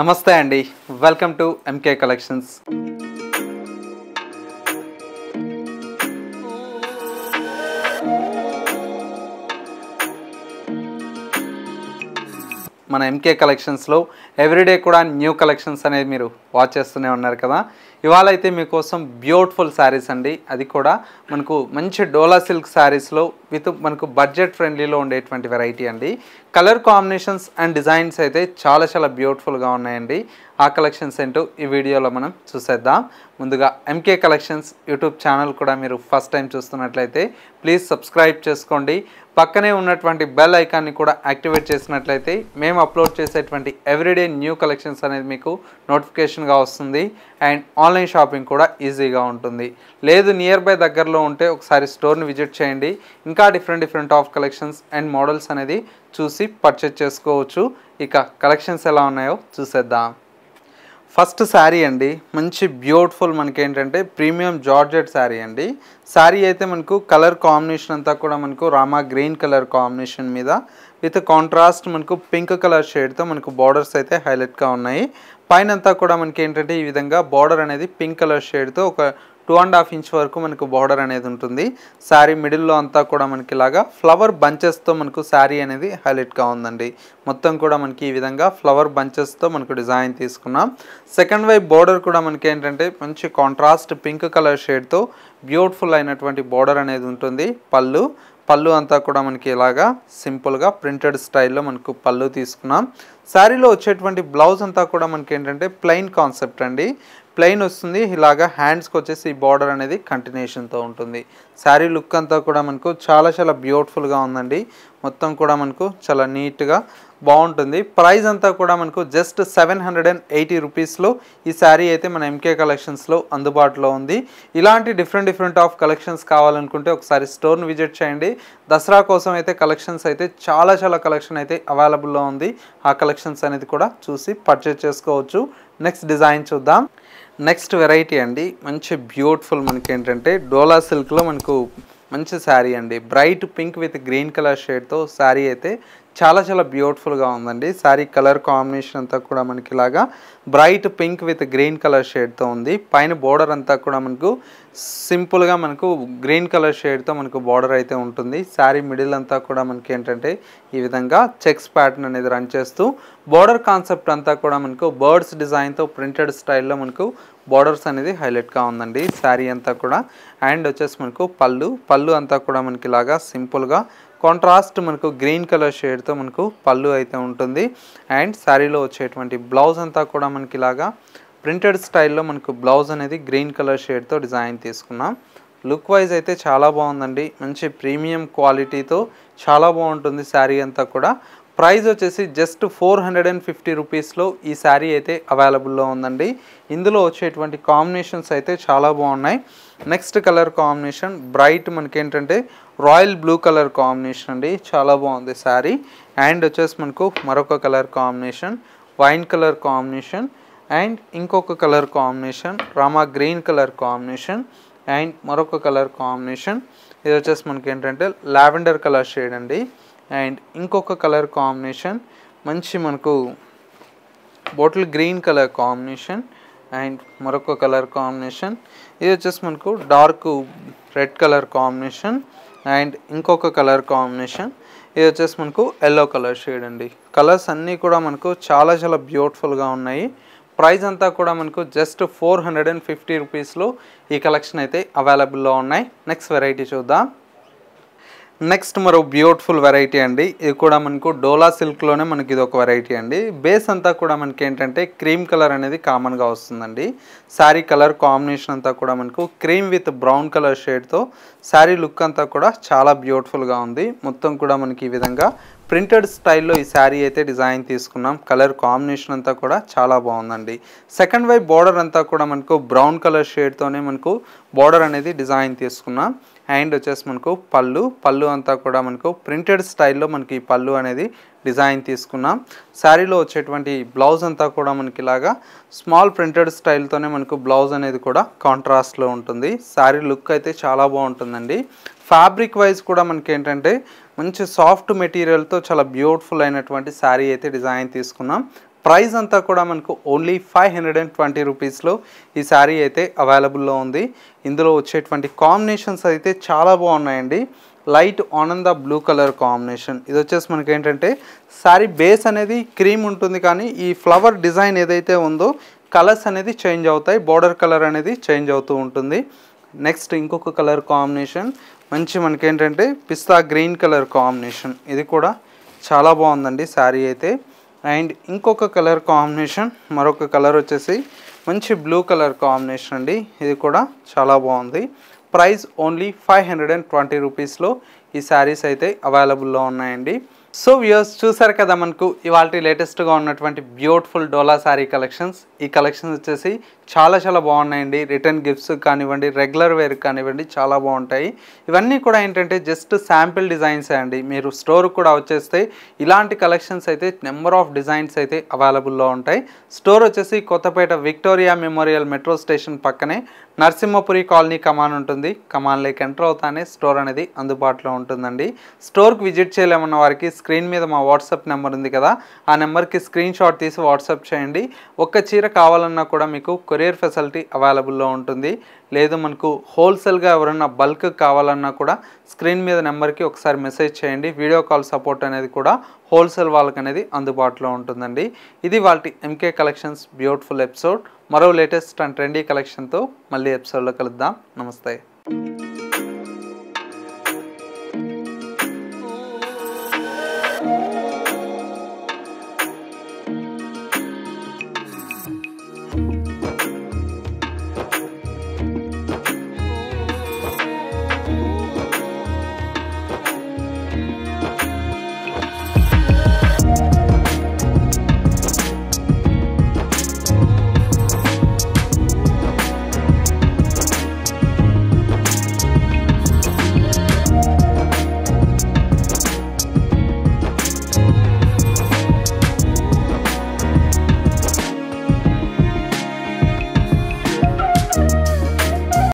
నమస్తే అండి welcome to MK collections మన ఎంకే కలెక్షన్స్లో ఎవ్రీడే కూడా న్యూ కలెక్షన్స్ అనేది మీరు వాచ్ చేస్తూనే ఉన్నారు కదా ఇవాళ అయితే మీకోసం బ్యూటిఫుల్ శారీస్ అండి అది కూడా మనకు మంచి డోలా సిల్క్ శారీస్లో విత్ మనకు బడ్జెట్ ఫ్రెండ్లీలో ఉండేటువంటి వెరైటీ అండి కలర్ కాంబినేషన్స్ అండ్ డిజైన్స్ అయితే చాలా చాలా బ్యూటిఫుల్గా ఉన్నాయండి ఆ కలెక్షన్స్ ఏంటో ఈ వీడియోలో మనం చూసేద్దాం ముందుగా ఎంకే కలెక్షన్స్ యూట్యూబ్ ఛానల్ కూడా మీరు ఫస్ట్ టైం చూస్తున్నట్లయితే ప్లీజ్ సబ్స్క్రైబ్ చేసుకోండి పక్కనే ఉన్నటువంటి బెల్ ఐకాన్ని కూడా యాక్టివేట్ చేసినట్లయితే మేము అప్లోడ్ చేసేటువంటి ఎవ్రీడే న్యూ కలెక్షన్స్ అనేది మీకు నోటిఫికేషన్గా వస్తుంది అండ్ ఆన్లైన్ షాపింగ్ కూడా ఈజీగా ఉంటుంది లేదు నియర్ బై దగ్గరలో ఉంటే ఒకసారి స్టోర్ని విజిట్ చేయండి ఇంకా different different of collections and models అనేది చూసి పర్చేజ్ చేసుకోవచ్చు ఇక కలెక్షన్స్ ఎలా ఉన్నాయో చూసేద్దాం ఫస్ట్ శారీ అండి మంచి బ్యూటిఫుల్ మనకి ఏంటంటే ప్రీమియం జార్జెట్ శారీ అండి శారీ అయితే మనకు కలర్ కాంబినేషన్ అంతా కూడా మనకు రామా గ్రీన్ కలర్ కాంబినేషన్ మీద విత్ కాంట్రాస్ట్ మనకు పింక్ కలర్ షేడ్తో మనకు బార్డర్స్ అయితే హైలైట్గా ఉన్నాయి పైన అంతా కూడా మనకి ఏంటంటే ఈ విధంగా బార్డర్ అనేది పింక్ కలర్ షేడ్తో ఒక టూ అండ్ హాఫ్ ఇంచ్ వరకు మనకు బార్డర్ అనేది ఉంటుంది శారీ మిడిల్లో అంతా కూడా మనకి ఇలాగా ఫ్లవర్ బంచెస్తో మనకు శారీ అనేది హైలైట్గా ఉందండి మొత్తం కూడా మనకి ఈ విధంగా ఫ్లవర్ బంచెస్తో మనకు డిజైన్ తీసుకున్నాం సెకండ్ వైపు బార్డర్ కూడా మనకి ఏంటంటే మంచి కాంట్రాస్ట్ పింక్ కలర్ షేడ్తో బ్యూటిఫుల్ అయినటువంటి బార్డర్ అనేది ఉంటుంది పళ్ళు పళ్ళు అంతా కూడా మనకి ఇలాగా సింపుల్గా ప్రింటెడ్ స్టైల్లో మనకు పళ్ళు తీసుకున్నాం శారీలో వచ్చేటువంటి బ్లౌజ్ అంతా కూడా మనకి ఏంటంటే ప్లెయిన్ కాన్సెప్ట్ అండి ప్లెయిన్ వస్తుంది ఇలాగా హ్యాండ్స్కి వచ్చేసి ఈ బార్డర్ అనేది కంటిన్యూషన్తో ఉంటుంది శారీ లుక్ అంతా కూడా మనకు చాలా చాలా బ్యూటిఫుల్గా ఉందండి మొత్తం కూడా మనకు చాలా నీట్గా బాగుంటుంది ప్రైజ్ అంతా కూడా మనకు just seven hundred and eighty రూపీస్లో ఈ శారీ అయితే మన ఎంకే కలెక్షన్స్లో అందుబాటులో ఉంది ఇలాంటి డిఫరెంట్ డిఫరెంట్ ఆఫ్ కలెక్షన్స్ కావాలనుకుంటే ఒకసారి స్టోర్ని విజిట్ చేయండి దసరా కోసం అయితే కలెక్షన్స్ అయితే చాలా చాలా కలెక్షన్ అయితే అవైలబుల్లో ఉంది ఆ కలెక్షన్స్ అనేది కూడా చూసి పర్చేజ్ చేసుకోవచ్చు నెక్స్ట్ డిజైన్ చూద్దాం నెక్స్ట్ వెరైటీ అండి మంచి బ్యూటిఫుల్ మనకి ఏంటంటే డోలా సిల్క్లో మనకు మంచి శారీ అండి bright pink with green colour షేడ్తో శారీ అయితే చాలా చాలా బ్యూటిఫుల్గా ఉందండి శారీ కలర్ కాంబినేషన్ అంతా కూడా మనకి ఇలాగా bright pink with green colour షేడ్తో ఉంది పైన బోర్డర్ అంతా కూడా మనకు సింపుల్గా మనకు గ్రీన్ కలర్ షేడ్తో మనకు బార్డర్ అయితే ఉంటుంది శారీ మిడిల్ అంతా కూడా మనకి ఏంటంటే ఈ విధంగా చెక్స్ ప్యాటర్న్ అనేది రన్ చేస్తూ బోర్డర్ కాన్సెప్ట్ అంతా కూడా మనకు బర్డ్స్ డిజైన్తో ప్రింటెడ్ స్టైల్లో మనకు బార్డర్స్ అనేది హైలైట్గా ఉందండి శారీ అంతా కూడా అండ్ వచ్చేసి మనకు పళ్ళు పళ్ళు అంతా కూడా మనకి ఇలాగా సింపుల్గా కాంట్రాస్ట్ మనకు గ్రీన్ కలర్ షేడ్తో మనకు పళ్ళు అయితే ఉంటుంది అండ్ శారీలో వచ్చేటువంటి బ్లౌజ్ అంతా కూడా మనకి ఇలాగా ప్రింటెడ్ స్టైల్లో మనకు బ్లౌజ్ అనేది గ్రీన్ కలర్ షేడ్తో డిజైన్ తీసుకున్నాం లుక్ వైజ్ అయితే చాలా బాగుందండి మంచి ప్రీమియం క్వాలిటీతో చాలా బాగుంటుంది శారీ అంతా కూడా ప్రైస్ వచ్చేసి just four hundred and fifty రూపీస్లో ఈ శారీ అయితే అవైలబుల్లో ఉందండి ఇందులో వచ్చేటువంటి కాంబినేషన్స్ అయితే చాలా బాగున్నాయి నెక్స్ట్ కలర్ కాంబినేషన్ బ్రైట్ మనకేంటంటే రాయల్ బ్లూ కలర్ కాంబినేషన్ అండి చాలా బాగుంది శారీ అండ్ వచ్చేసి మనకు మరొక colour combination wine colour combination and ఇంకొక కలర్ కాంబినేషన్ రామా గ్రీన్ కలర్ కాంబినేషన్ అండ్ మరొక కలర్ కాంబినేషన్ ఇది వచ్చేసి మనకి ఏంటంటే లావెండర్ కలర్ షేడ్ అండి అండ్ ఇంకొక కలర్ కాంబినేషన్ మంచి మనకు bottle green colour combination and మరొక కలర్ కాంబినేషన్ ఇది వచ్చేసి మనకు dark red colour combination and ఇంకొక కలర్ కాంబినేషన్ ఇది వచ్చేసి మనకు ఎల్లో కలర్ షేడ్ అండి కలర్స్ అన్నీ కూడా మనకు చాలా చాలా బ్యూటిఫుల్గా ఉన్నాయి ప్రైస్ అంతా కూడా మనకు just four hundred and fifty రూపీస్లో ఈ కలెక్షన్ అయితే అవైలబుల్లో ఉన్నాయి నెక్స్ట్ వెరైటీ చూద్దాం నెక్స్ట్ మరో బ్యూటిఫుల్ వెరైటీ అండి ఇది కూడా మనకు డోలా సిల్క్లోనే మనకి ఇది ఒక వెరైటీ అండి బేస్ అంతా కూడా మనకి ఏంటంటే క్రీమ్ కలర్ అనేది కామన్గా వస్తుందండి శారీ కలర్ కాంబినేషన్ అంతా కూడా మనకు క్రీమ్ విత్ బ్రౌన్ కలర్ షేడ్తో శారీ లుక్ అంతా కూడా చాలా బ్యూటిఫుల్గా ఉంది మొత్తం కూడా మనకి ఈ విధంగా ప్రింటెడ్ స్టైల్లో ఈ శారీ అయితే డిజైన్ తీసుకున్నాం కలర్ కాంబినేషన్ అంతా కూడా చాలా బాగుందండి సెకండ్ వైపు బార్డర్ అంతా కూడా మనకు బ్రౌన్ కలర్ షేడ్తోనే మనకు బార్డర్ అనేది డిజైన్ తీసుకున్నాం అండ్ వచ్చేసి మనకు పళ్ళు పళ్ళు అంతా కూడా మనకు ప్రింటెడ్ స్టైల్లో మనకి పళ్ళు అనేది డిజైన్ తీసుకున్నాం శారీలో వచ్చేటువంటి బ్లౌజ్ అంతా కూడా మనకి ఇలాగా స్మాల్ ప్రింటెడ్ స్టైల్తోనే మనకు బ్లౌజ్ అనేది కూడా కాంట్రాస్ట్లో ఉంటుంది శారీ లుక్ అయితే చాలా బాగుంటుందండి ఫ్యాబ్రిక్ వైజ్ కూడా మనకి ఏంటంటే మంచి సాఫ్ట్ మెటీరియల్తో చాలా బ్యూటిఫుల్ అయినటువంటి శారీ అయితే డిజైన్ తీసుకున్నాం ప్రైస్ అంతా కూడా మనకు only five hundred and twenty రూపీస్లో ఈ శారీ అయితే అవైలబుల్లో ఉంది ఇందులో వచ్చేటువంటి కాంబినేషన్స్ అయితే చాలా బాగున్నాయండి లైట్ ఆనంద బ్లూ కలర్ కాంబినేషన్ ఇది వచ్చేసి మనకి ఏంటంటే శారీ బేస్ అనేది క్రీమ్ ఉంటుంది కానీ ఈ ఫ్లవర్ డిజైన్ ఏదైతే ఉందో కలర్స్ అనేది చేంజ్ అవుతాయి బార్డర్ కలర్ అనేది చేంజ్ అవుతూ ఉంటుంది నెక్స్ట్ ఇంకొక కలర్ కాంబినేషన్ మంచి మనకేంటంటే పిస్తా గ్రీన్ కలర్ కాంబినేషన్ ఇది కూడా చాలా బాగుందండి శారీ అయితే అండ్ ఇంకొక కలర్ కాంబినేషన్ మరొక కలర్ వచ్చేసి మంచి బ్లూ కలర్ కాంబినేషన్ అండి ఇది కూడా చాలా బాగుంది price only five hundred and twenty రూపీస్లో ఈ శారీస్ అయితే అవైలబుల్లో ఉన్నాయండి సో వ్యూస్ చూసారు కదా మనకు ఇవాళ లేటెస్ట్గా ఉన్నటువంటి బ్యూటిఫుల్ డోలా శారీ కలెక్షన్స్ ఈ కలెక్షన్స్ వచ్చేసి చాలా చాలా బాగున్నాయండి రిటర్న్ గిఫ్ట్స్ కానివ్వండి రెగ్యులర్ వేర్ కానివ్వండి చాలా బాగుంటాయి ఇవన్నీ కూడా ఏంటంటే జస్ట్ శాంపిల్ డిజైన్స్ అండి మీరు స్టోర్ కూడా వచ్చేస్తే ఇలాంటి కలెక్షన్స్ అయితే నెంబర్ ఆఫ్ డిజైన్స్ అయితే అవైలబుల్లో ఉంటాయి స్టోర్ వచ్చేసి Kothapeta Victoria Memorial metro station పక్కనే నరసింహపురి కాలనీ కమాన్ ఉంటుంది కమాన్లోకి ఎంటర్ అవుతానే స్టోర్ అనేది అందుబాటులో ఉంటుందండి స్టోర్కి విజిట్ చేయలేమన్న వారికి స్క్రీన్ మీద మా వాట్సాప్ నెంబర్ ఉంది కదా ఆ నెంబర్కి స్క్రీన్ షాట్ తీసి వాట్సాప్ చేయండి ఒక్క చీర కావాలన్నా కూడా మీకు కొరియర్ ఫెసిలిటీ అవైలబుల్లో ఉంటుంది లేదు మనకు హోల్సేల్గా ఎవరైనా బల్క్ కావాలన్నా కూడా స్క్రీన్ మీద నెంబర్కి ఒకసారి మెసేజ్ చేయండి వీడియో కాల్ సపోర్ట్ అనేది కూడా హోల్సేల్ వాళ్ళకి అనేది అందుబాటులో ఉంటుందండి ఇది వాళ్ళ ఎంకే కలెక్షన్స్ బ్యూటిఫుల్ ఎపిసోడ్ మరో లేటెస్ట్ అండ్ ట్రెండీ కలెక్షన్తో మళ్ళీ ఎపిసోడ్లో కలుద్దాం నమస్తే